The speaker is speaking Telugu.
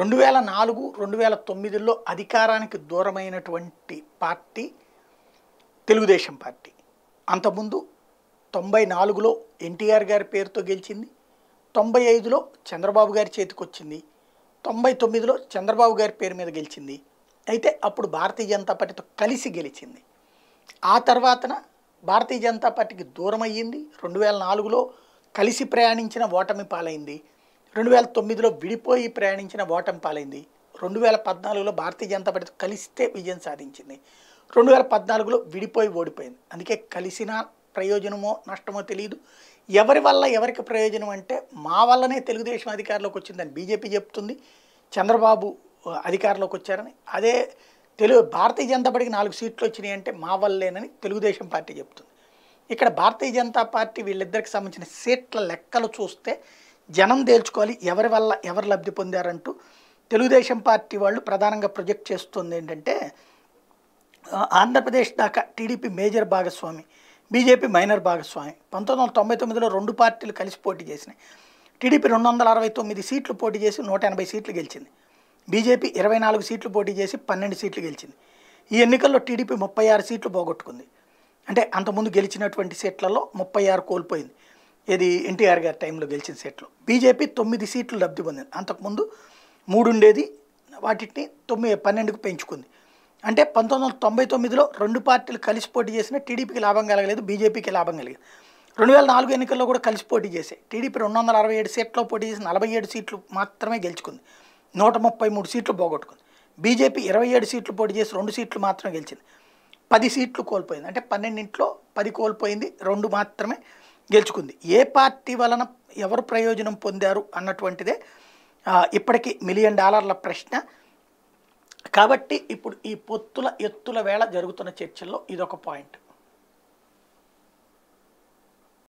రెండు వేల నాలుగు రెండు వేల తొమ్మిదిలో అధికారానికి దూరమైనటువంటి పార్టీ తెలుగుదేశం పార్టీ అంతకుముందు తొంభై నాలుగులో ఎన్టీఆర్ గారి పేరుతో గెలిచింది తొంభై ఐదులో చంద్రబాబు గారి చేతికి వచ్చింది తొంభై తొమ్మిదిలో చంద్రబాబు గారి పేరు మీద గెలిచింది అయితే అప్పుడు భారతీయ జనతా పార్టీతో కలిసి గెలిచింది ఆ తర్వాతన భారతీయ జనతా పార్టీకి దూరం అయ్యింది రెండు వేల నాలుగులో కలిసి ప్రయాణించిన ఓటమి పాలైంది రెండు వేల తొమ్మిదిలో విడిపోయి ప్రయాణించిన ఓటమి పాలైంది రెండు వేల పద్నాలుగులో భారతీయ జనతా పార్టీ కలిస్తే విజయం సాధించింది రెండు వేల పద్నాలుగులో విడిపోయి ఓడిపోయింది అందుకే కలిసిన ప్రయోజనమో నష్టమో తెలియదు ఎవరి వల్ల ఎవరికి ప్రయోజనం అంటే మా వల్లనే తెలుగుదేశం అధికారంలోకి వచ్చిందని బీజేపీ చెప్తుంది చంద్రబాబు అధికారంలోకి వచ్చారని అదే తెలుగు భారతీయ జనతా పార్టీకి నాలుగు సీట్లు వచ్చినాయి అంటే మా వల్లేనని తెలుగుదేశం పార్టీ చెప్తుంది ఇక్కడ భారతీయ జనతా పార్టీ వీళ్ళిద్దరికి సంబంధించిన సీట్ల లెక్కలు చూస్తే జనం తేల్చుకోవాలి ఎవరి వల్ల ఎవరు లబ్ధి పొందారంటూ తెలుగుదేశం పార్టీ వాళ్ళు ప్రధానంగా ప్రొజెక్ట్ చేస్తుంది ఏంటంటే ఆంధ్రప్రదేశ్ దాకా టీడీపీ మేజర్ భాగస్వామి బీజేపీ మైనర్ భాగస్వామి పంతొమ్మిది వందల తొంభై తొమ్మిదిలో రెండు పార్టీలు కలిసి పోటీ చేసినాయి టీడీపీ రెండు వందల అరవై తొమ్మిది సీట్లు పోటీ చేసి నూట ఎనభై సీట్లు గెలిచింది బీజేపీ ఇరవై నాలుగు సీట్లు పోటీ చేసి పన్నెండు సీట్లు గెలిచింది ఈ ఎన్నికల్లో టీడీపీ ముప్పై ఆరు సీట్లు పోగొట్టుకుంది అంటే అంతకుముందు గెలిచినటువంటి సీట్లలో ముప్పై ఆరు కోల్పోయింది ఇది ఎన్టీఆర్ గారి టైంలో గెలిచిన సీట్లు బీజేపీ తొమ్మిది సీట్లు లబ్ధి పొందింది అంతకుముందు మూడు ఉండేది వాటిని తొమ్మిది పన్నెండుకు పెంచుకుంది అంటే పంతొమ్మిది వందల తొంభై తొమ్మిదిలో రెండు పార్టీలు కలిసి పోటీ చేసినా టీడీపీకి లాభం కలగలేదు బీజేపీకి లాభం కలిగింది రెండు వేల నాలుగు ఎన్నికల్లో కూడా కలిసి పోటీ చేసే టీడీపీ రెండు వందల అరవై ఏడు సీట్లో పోటీ చేసి నలభై ఏడు సీట్లు మాత్రమే గెలుచుకుంది నూట ముప్పై మూడు సీట్లు పోగొట్టుకుంది బీజేపీ ఇరవై ఏడు సీట్లు పోటీ చేసి రెండు సీట్లు మాత్రమే గెలిచింది పది సీట్లు కోల్పోయింది అంటే పన్నెండింట్లో పది కోల్పోయింది రెండు మాత్రమే గెలుచుకుంది ఏ పార్టీ వలన ఎవరు ప్రయోజనం పొందారు అన్నటువంటిదే ఇప్పటికీ మిలియన్ డాలర్ల ప్రశ్న కాబట్టి ఇప్పుడు ఈ పొత్తుల ఎత్తుల వేళ జరుగుతున్న చర్చల్లో ఇదొక పాయింట్